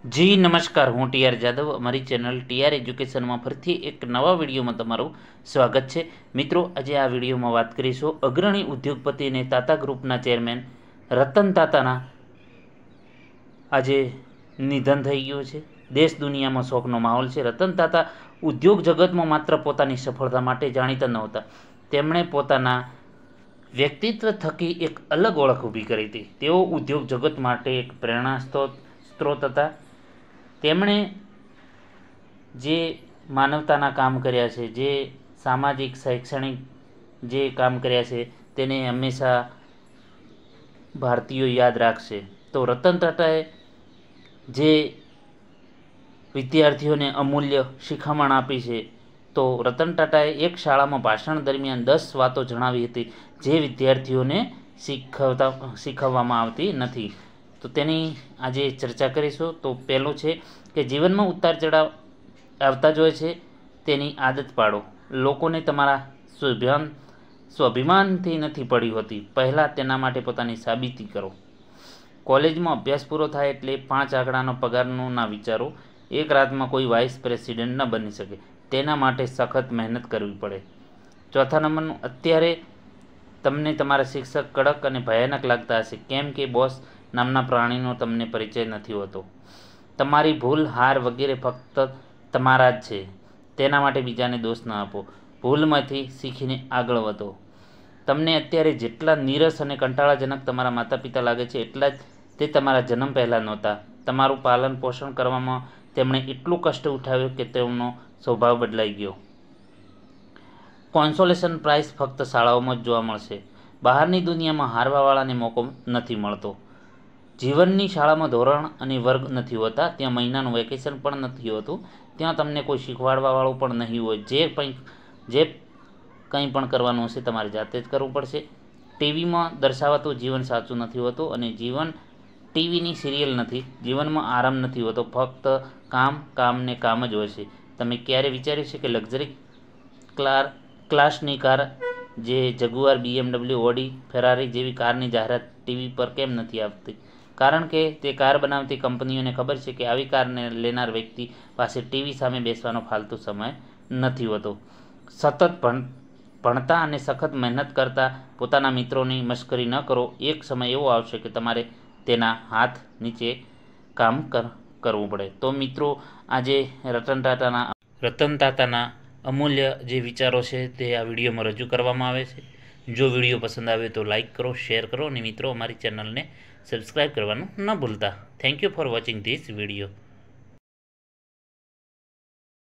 જી નમસ્કાર હું ટીઆર જાદવ અમારી ચેનલ ટીઆર એજ્યુકેશનમાં ફરીથી એક નવા વિડીયોમાં તમારું સ્વાગત છે મિત્રો આજે આ વિડીયોમાં વાત કરીશું અગ્રણી ઉદ્યોગપતિ અને તાતા ગ્રુપના ચેરમેન રતન તાતાના આજે નિધન થઈ ગયું છે દેશ દુનિયામાં શોખનો માહોલ છે રતન તાતા ઉદ્યોગ જગતમાં માત્ર પોતાની સફળતા માટે જાણીતા નહોતા તેમણે પોતાના વ્યક્તિત્વ થકી એક અલગ ઓળખ ઊભી કરી હતી તેઓ ઉદ્યોગ જગત માટે એક પ્રેરણા સ્ત્રોત સ્ત્રોત હતા તેમણે જે માનવતાના કામ કર્યા છે જે સામાજિક શૈક્ષણિક જે કામ કર્યા છે તેને હંમેશા ભારતીયો યાદ રાખશે તો રતન ટાટાએ જે વિદ્યાર્થીઓને અમૂલ્ય શિખામણ આપી છે તો રતન ટાટાએ એક શાળામાં ભાષણ દરમિયાન દસ વાતો જણાવી હતી જે વિદ્યાર્થીઓને શીખવતા શીખવવામાં આવતી નથી તો તેની આજે ચર્ચા કરીશું તો પહેલું છે કે જીવનમાં ઉતાર ચઢાવ આવતા જ હોય છે તેની આદત પાડો લોકોને તમારા સ્વભાન સ્વાભિમાનથી નથી પડી હોતી પહેલાં તેના માટે પોતાની સાબિતી કરો કોલેજમાં અભ્યાસ પૂરો થાય એટલે પાંચ આંકડાનો પગારનો ના વિચારો એક રાતમાં કોઈ વાઇસ પ્રેસિડેન્ટ ન બની શકે તેના માટે સખત મહેનત કરવી પડે ચોથા નંબરનું અત્યારે તમને તમારા શિક્ષક કડક અને ભયાનક લાગતા હશે કેમ કે બોસ નામના પ્રાણીનો તમને પરિચય નથી હોતો તમારી ભૂલ હાર વગેરે ફક્ત તમારા જ છે તેના માટે બીજાને દોષ ન આપો ભૂલમાંથી શીખીને આગળ વધો તમને અત્યારે જેટલા નીરસ અને કંટાળાજનક તમારા માતા પિતા લાગે છે એટલા જ તે તમારા જન્મ પહેલાં નહોતા તમારું પાલન પોષણ કરવામાં તેમણે એટલું કષ્ટ ઉઠાવ્યું કે તેમનો સ્વભાવ બદલાઈ ગયો કોન્સોલેશન પ્રાઇઝ ફક્ત શાળાઓમાં જ જોવા મળશે બહારની દુનિયામાં હારવાવાળાને મોકો નથી મળતો જીવનની શાળામાં ધોરણ અને વર્ગ નથી હોતા ત્યાં મહિનાનું વેકેશન પણ નથી હોતું ત્યાં તમને કોઈ શીખવાડવાવાળું પણ નહીં હોય જે કંઈ જે કંઈ પણ કરવાનું હશે તમારે જાતે જ કરવું પડશે ટીવીમાં દર્શાવાતું જીવન સાચું નથી હોતું અને જીવન ટીવીની સિરિયલ નથી જીવનમાં આરામ નથી હોતો ફક્ત કામ કામને કામ જ હોય છે તમે ક્યારે વિચાર્યું છે કે લક્ઝરી ક્લાર ક્લાસની કાર જે જગુઆર બીએમડબલ્યુ ઓડી ફેરારી જેવી કારની જાહેરાત ટીવી પર કેમ નથી આવતી કારણ કે તે કાર બનાવતી કંપનીઓને ખબર છે કે આવી કારને લેનાર વ્યક્તિ પાસે ટીવી સામે બેસવાનો ફાલતુ સમય નથી હોતો સતત ભણ ભણતા અને સખત મહેનત કરતા પોતાના મિત્રોની મશ્કરી ન કરો એક સમય એવો આવશે કે તમારે તેના હાથ નીચે કામ કરવું પડે તો મિત્રો આજે રતન ટાટાના રતન ટાટાના અમૂલ્ય જે વિચારો છે તે આ વિડીયોમાં રજૂ કરવામાં આવે છે જો વિડીયો પસંદ આવે તો લાઇક કરો શેર કરો અને મિત્રો અમારી ચેનલને સબસ્ક્રાઇબ કરવાનું ન ભૂલતા thank you for watching this video